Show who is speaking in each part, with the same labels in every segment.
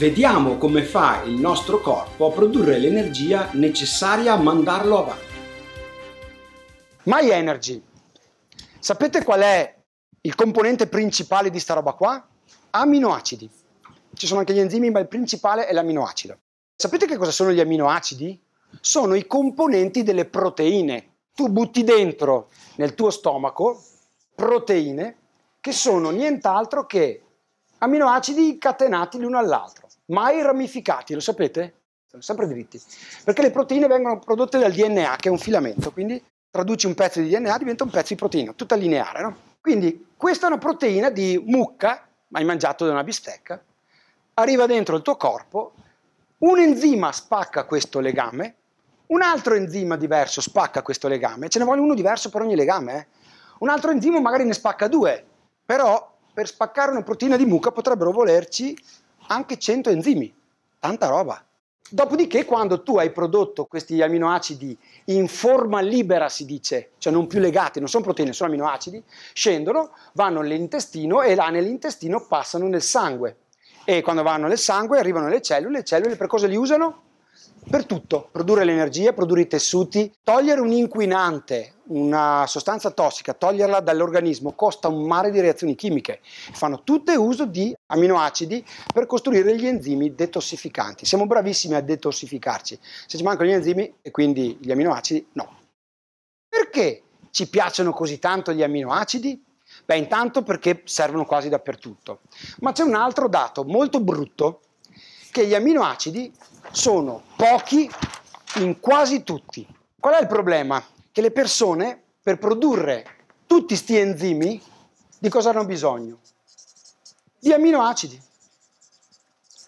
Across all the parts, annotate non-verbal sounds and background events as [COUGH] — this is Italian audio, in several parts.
Speaker 1: Vediamo come fa il nostro corpo a produrre l'energia necessaria a mandarlo avanti. My Energy. Sapete qual è il componente principale di sta roba qua? Aminoacidi. Ci sono anche gli enzimi, ma il principale è l'amminoacido. Sapete che cosa sono gli aminoacidi? Sono i componenti delle proteine. Tu butti dentro nel tuo stomaco proteine che sono nient'altro che aminoacidi catenati l'uno all'altro mai ramificati, lo sapete? Sono sempre dritti. Perché le proteine vengono prodotte dal DNA, che è un filamento, quindi traduci un pezzo di DNA, diventa un pezzo di proteina, tutta lineare, no? Quindi questa è una proteina di mucca, mai hai mangiato da una bistecca, arriva dentro il tuo corpo, un enzima spacca questo legame, un altro enzima diverso spacca questo legame, ce ne vuole uno diverso per ogni legame, eh? un altro enzima magari ne spacca due, però per spaccare una proteina di mucca potrebbero volerci anche 100 enzimi, tanta roba. Dopodiché quando tu hai prodotto questi aminoacidi in forma libera, si dice, cioè non più legati, non sono proteine, sono aminoacidi, scendono, vanno nell'intestino e là nell'intestino passano nel sangue. E quando vanno nel sangue arrivano le cellule, le cellule per cosa li usano? per tutto, produrre l'energia, produrre i tessuti, togliere un inquinante, una sostanza tossica, toglierla dall'organismo costa un mare di reazioni chimiche. Fanno tutte uso di aminoacidi per costruire gli enzimi detossificanti. Siamo bravissimi a detossificarci. Se ci mancano gli enzimi e quindi gli aminoacidi, no. Perché ci piacciono così tanto gli aminoacidi? Beh, intanto perché servono quasi dappertutto. Ma c'è un altro dato molto brutto che gli aminoacidi sono pochi in quasi tutti. Qual è il problema? Che le persone per produrre tutti questi enzimi di cosa hanno bisogno? Di aminoacidi.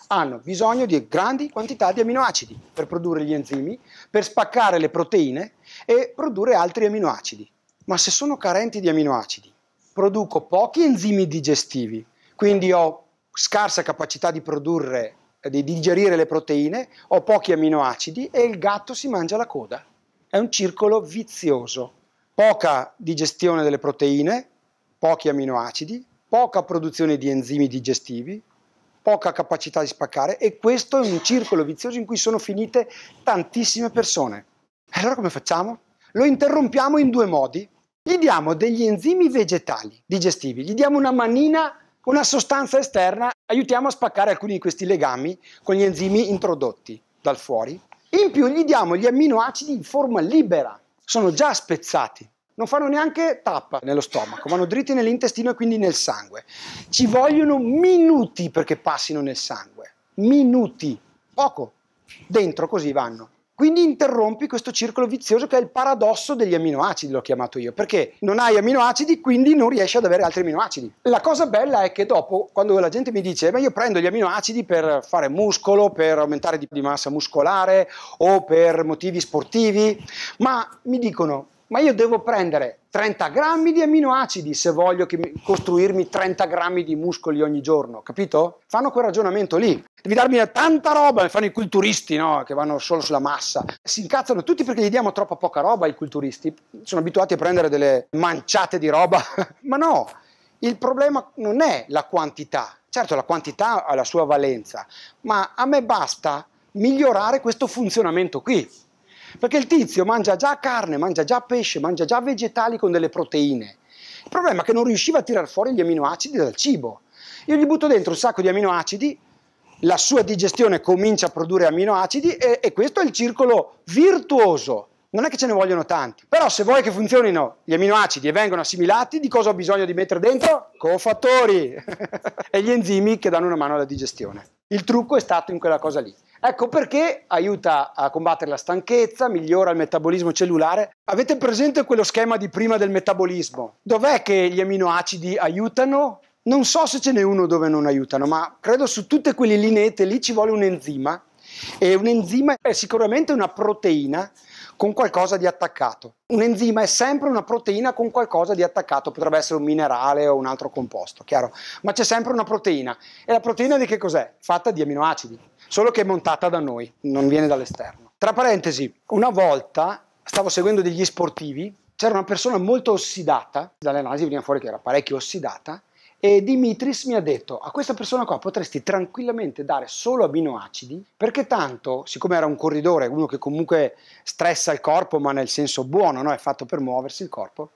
Speaker 1: Hanno bisogno di grandi quantità di aminoacidi per produrre gli enzimi, per spaccare le proteine e produrre altri aminoacidi. Ma se sono carenti di aminoacidi, produco pochi enzimi digestivi, quindi ho scarsa capacità di produrre di digerire le proteine, ho pochi aminoacidi e il gatto si mangia la coda. È un circolo vizioso. Poca digestione delle proteine, pochi aminoacidi, poca produzione di enzimi digestivi, poca capacità di spaccare e questo è un circolo vizioso in cui sono finite tantissime persone. Allora come facciamo? Lo interrompiamo in due modi. Gli diamo degli enzimi vegetali digestivi, gli diamo una manina una sostanza esterna, aiutiamo a spaccare alcuni di questi legami con gli enzimi introdotti dal fuori. In più gli diamo gli amminoacidi in forma libera, sono già spezzati, non fanno neanche tappa nello stomaco, vanno dritti nell'intestino e quindi nel sangue. Ci vogliono minuti perché passino nel sangue, minuti, poco, dentro così vanno. Quindi interrompi questo circolo vizioso che è il paradosso degli aminoacidi, l'ho chiamato io, perché non hai aminoacidi, quindi non riesci ad avere altri aminoacidi. La cosa bella è che dopo, quando la gente mi dice, ma io prendo gli aminoacidi per fare muscolo, per aumentare di, di massa muscolare o per motivi sportivi, ma mi dicono, ma io devo prendere 30 grammi di aminoacidi se voglio mi, costruirmi 30 grammi di muscoli ogni giorno, capito? Fanno quel ragionamento lì. Devi darmi tanta roba, fanno i culturisti, no? Che vanno solo sulla massa. Si incazzano tutti perché gli diamo troppa poca roba ai culturisti. Sono abituati a prendere delle manciate di roba, [LAUGHS] ma no. Il problema non è la quantità. Certo, la quantità ha la sua valenza, ma a me basta migliorare questo funzionamento qui. Perché il tizio mangia già carne, mangia già pesce, mangia già vegetali con delle proteine. Il problema è che non riusciva a tirar fuori gli aminoacidi dal cibo. Io gli butto dentro un sacco di aminoacidi, la sua digestione comincia a produrre aminoacidi e, e questo è il circolo virtuoso. Non è che ce ne vogliono tanti, però se vuoi che funzionino gli aminoacidi e vengano assimilati, di cosa ho bisogno di mettere dentro? Cofattori [LAUGHS] e gli enzimi che danno una mano alla digestione. Il trucco è stato in quella cosa lì. Ecco perché aiuta a combattere la stanchezza, migliora il metabolismo cellulare. Avete presente quello schema di prima del metabolismo? Dov'è che gli aminoacidi aiutano? Non so se ce n'è uno dove non aiutano, ma credo su tutte quelle lineette lì ci vuole un enzima. E un enzima è sicuramente una proteina con qualcosa di attaccato. Un enzima è sempre una proteina con qualcosa di attaccato, potrebbe essere un minerale o un altro composto, chiaro? Ma c'è sempre una proteina. E la proteina di che cos'è? Fatta di aminoacidi, solo che è montata da noi, non viene dall'esterno. Tra parentesi, una volta stavo seguendo degli sportivi, c'era una persona molto ossidata, dalle analisi veniva fuori che era parecchio ossidata, e Dimitris mi ha detto, a questa persona qua potresti tranquillamente dare solo aminoacidi, perché tanto, siccome era un corridore, uno che comunque stressa il corpo, ma nel senso buono, no? è fatto per muoversi il corpo,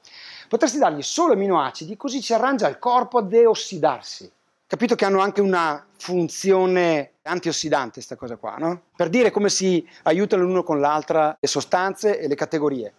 Speaker 1: potresti dargli solo aminoacidi, così ci arrangia il corpo a deossidarsi. Capito che hanno anche una funzione antiossidante questa cosa qua, no? Per dire come si aiutano l'uno con l'altra le sostanze e le categorie.